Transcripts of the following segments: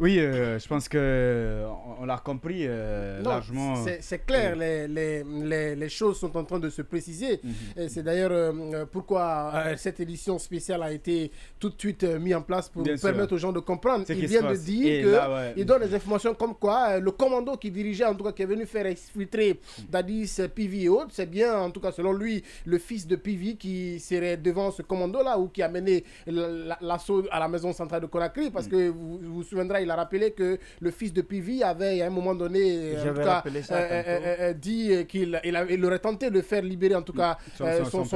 Oui, euh, je pense que euh, on, l'a compris euh, largement. C'est clair, les, les, les, choses sont en train de se préciser. Mhm. C'est d'ailleurs pourquoi cette édition spéciale a été tout de suite mise en place pour permettre aux gens de comprendre. Il vient de dire qu'il donne des informations comme quoi le commando qui dirigeait, en tout cas qui est venu faire exfiltrer mhm. Dadis, Pivi et autres, c'est bien, en tout cas selon lui, le fils de Pivi qui serait devant ce commando-là ou qui a mené l'assaut à la maison centrale de Conakry, parce mhm. que vous, vous souviendrez, il il rappelé que le fils de Pivi avait à un moment donné euh, euh, euh, dit qu'il il, aurait tenté de faire libérer en tout cas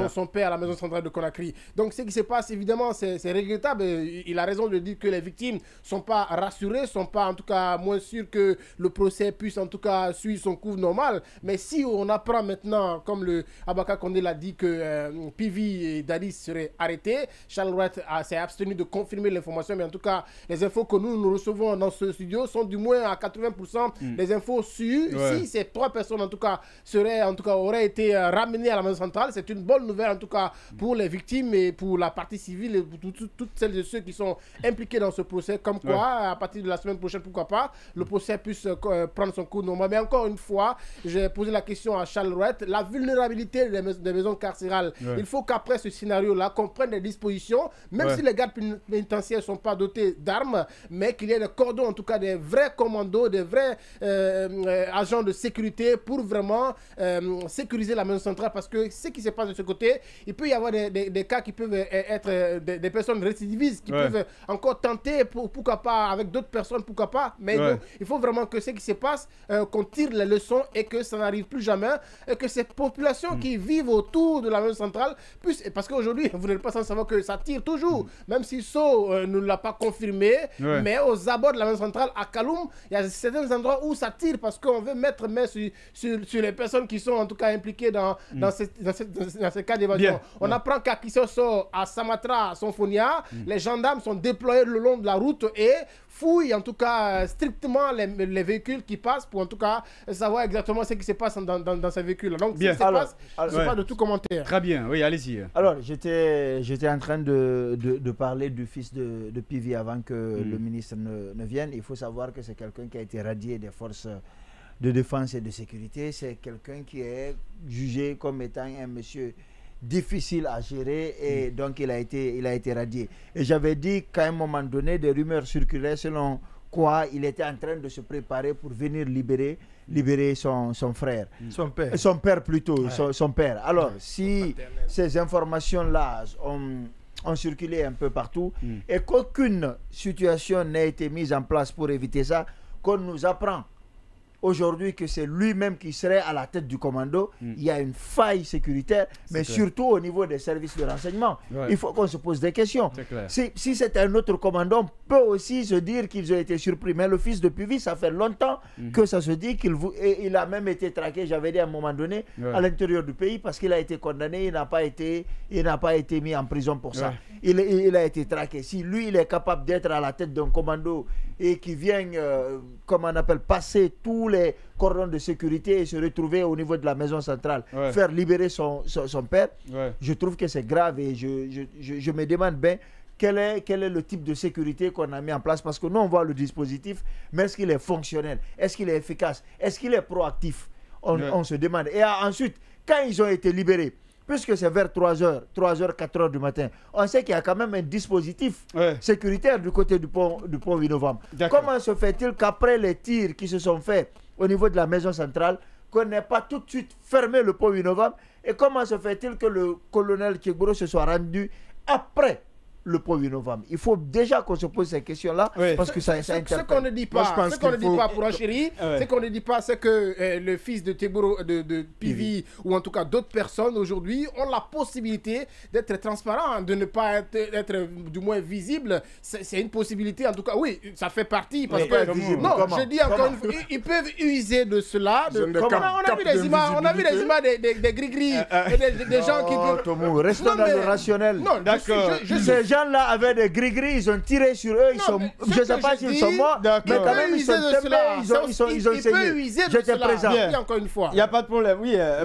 son, père. à la maison centrale de Conakry. Donc ce qui se passe, évidemment, c'est regrettable. Il a raison de dire que les victimes ne sont pas rassurées, sont pas en tout cas moins sûres que le procès puisse en tout cas suivre son cours normal. Mais si on apprend maintenant, comme le Abaka Kondé l'a dit, que Pivi et Dali seraient arrêtés, Charles Wright s'est abstenu de confirmer l'information, mais en tout cas, les infos que nous, nous recevons dans ce studio sont du moins à 80% les hmm. des infos sur si ces trois personnes en tout cas seraient en tout cas auraient été euh, ramenées à la maison centrale c'est une bonne nouvelle en tout cas hmm. pour les victimes et pour la partie civile et pour toutes celles et ceux qui sont impliqués dans ce procès comme quoi à partir de la semaine prochaine pourquoi pas le procès puisse euh, euh, prendre son cours mais encore une fois j'ai posé la question à Charles Rouette la vulnérabilité des, maisons carcérales il faut qu'après ce scénario là qu'on prenne des dispositions même si les gardes pénitentiaires ne sont pas dotés d'armes mais qu'il y ait des cordon, en tout cas des vrais commandos, des vrais euh, euh, agents de sécurité pour vraiment euh, sécuriser la maison centrale parce que ce qui se passe de ce côté, il peut y avoir des, cas qui peuvent être des, personnes récidivistes qui peuvent encore tenter, pour, pourquoi pas, avec d'autres personnes, pourquoi pas. Mais il faut vraiment que ce qui se passe, qu'on tire les leçons et que ça n'arrive plus jamais et que ces populations mm. qui vivent autour de la maison centrale puissent, parce qu'aujourd'hui, vous n'êtes pas sans savoir que ça tire toujours, mm. même si So ne l'a pas confirmé, mais aux abords de la main centrale, à Kaloum, il y a certains endroits où ça tire parce qu'on veut mettre main sur, sur, les personnes qui sont en tout cas impliquées dans, mm. dans, ces, dans, cas d'évasion. On apprend qu'à Kisoso, à Samatra, à Sonfonia, mm. les gendarmes sont déployés le long de la route et fouillent en tout cas euh, strictement les, véhicules qui passent pour en tout cas savoir exactement ce qui se passe dans, dans, ces véhicules. Donc, bien. Si passe, je ne pas de tout commentaire. Hein. Très bien, oui, allez-y. Alors, j'étais en train de, de, parler du fils de, de Pivi avant que mm. le ministre ne, ne, Il faut savoir que c'est quelqu'un qui a été radié des forces de défense et de sécurité. C'est quelqu'un qui est jugé comme étant un monsieur difficile à gérer et mm. donc il a été, il a été radié. Et j'avais dit qu'à un moment donné, des rumeurs circulaient selon quoi il était en train de se préparer pour venir libérer, libérer son, son frère. Mm. Son père. Son père plutôt, son, père. Alors, si ces informations-là ont ont circulé un peu partout mm. et qu'aucune situation n'a été mise en place pour éviter ça, qu'on nous apprend aujourd'hui que c'est lui-même qui serait à la tête du commando, mm. il y a une faille sécuritaire, mais surtout au niveau des services de renseignement. Il faut qu'on se pose des questions. Si, c'est un autre commando, on peut aussi se dire qu'ils ont été surpris. Mais le fils de Puvis, ça fait longtemps mm-hmm. que ça se dit qu'il il a même été traqué, j'avais dit à un moment donné, à l'intérieur du pays parce qu'il a été condamné, il n'a pas, été, il pas été mis en prison pour ça. Il, a été traqué. Si lui, il est capable d'être à la tête d'un commando et qui vient... Euh, comment on appelle, passer tous les cordons de sécurité et se retrouver au niveau de la maison centrale, faire libérer son, son, père, je trouve que c'est grave et je, je, je, me demande bien quel est, quel est le type de sécurité qu'on a mis en place parce que nous, on voit le dispositif, mais est-ce qu'il est fonctionnel Est-ce qu'il est efficace Est-ce qu'il est proactif on, on, se demande. Et ah, ensuite, quand ils ont été libérés, puisque c'est vers 3h, 3h, 4h du matin, on sait qu'il y a quand même un dispositif sécuritaire du côté du pont, du pont 8 novembre. Comment se fait-il qu'après les tirs qui se sont faits au niveau de la maison centrale, qu'on n'ait pas tout de suite fermé le pont 8 novembre Et comment se fait-il que le colonel Keguro se soit rendu après le 1er novembre. Il faut déjà qu'on se pose ces questions-là parce que ça, ça Ce qu'on ne dit pas, ce qu'on ne dit pas pour un ah ouais. ce qu'on ne dit pas, c'est que euh, le fils de de, de Pivi, ou en tout cas d'autres personnes aujourd'hui, ont la possibilité d'être transparents, de ne pas être, du moins visible. C'est une possibilité, en tout cas, oui, ça fait partie. Parce que, non, je dis encore ils, peuvent user de cela. on, a vu des images, on a vu des gris-gris, euh, euh. des, gens qui... restons dans le rationnel. Non, d'accord. je, je gens-là avaient des gris-gris, ils ont tiré sur eux, ils sont, je ne sais pas s'ils sont morts, mais quand même, ils sont ils ont, ils ont essayé. J'étais présent. Encore une fois. Il n'y a pas de problème, oui. Euh,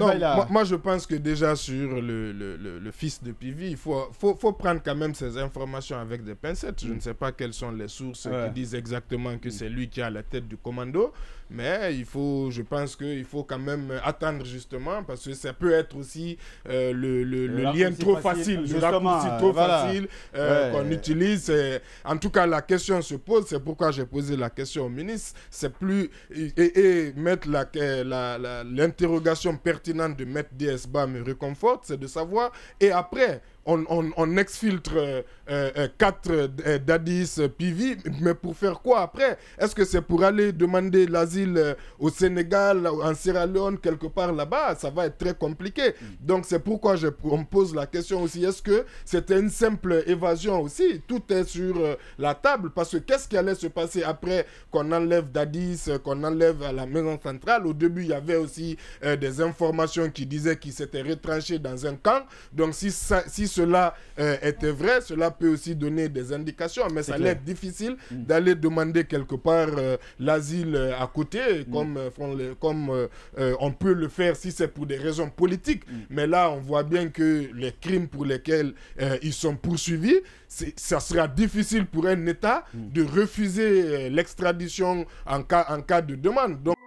moi, je pense que déjà sur le fils de Pivi, il faut prendre quand même ces informations avec des pincettes. Je ne sais pas quelles sont les sources qui disent exactement que mm. c'est lui qui a la tête du commando, mais il faut, je pense qu'il faut quand même attendre justement parce que ça peut être aussi euh, le, le, lien trop facile, facile le raccourci trop facile. Euh, qu'on utilise. en tout cas, la question se pose. C'est pourquoi j'ai posé la question au ministre. C'est plus. Et, mettre l'interrogation pertinente de mettre DSBA me réconforte, c'est de savoir. Et après, on, on, exfiltre 4 dadis PV, mais pour faire quoi après Est-ce que c'est pour aller demander l'asile euh, au Sénégal, en Sierra Leone, quelque part là-bas Ça va être très compliqué. Mm. Donc c'est pourquoi je, on pose la question aussi, est-ce que c'était une simple évasion aussi Tout est sur euh, la table, parce que qu'est-ce qui allait se passer après qu'on enlève Dadis, euh, qu'on enlève à la maison centrale Au début, il y avait aussi des informations qui disaient qu'ils s'était retranchés dans un camp. Donc si, si cela était euh, vrai, cela peut aussi donner des indications, mais ça l'est difficile mm. d'aller demander quelque part euh, l'asile euh, à côté, mm. comme, on peut le faire si c'est pour des raisons politiques. Mm. Mais là, on voit bien que les crimes pour lesquels ils sont poursuivis, ça sera difficile pour un État de refuser l'extradition en cas, en cas de demande. Donc,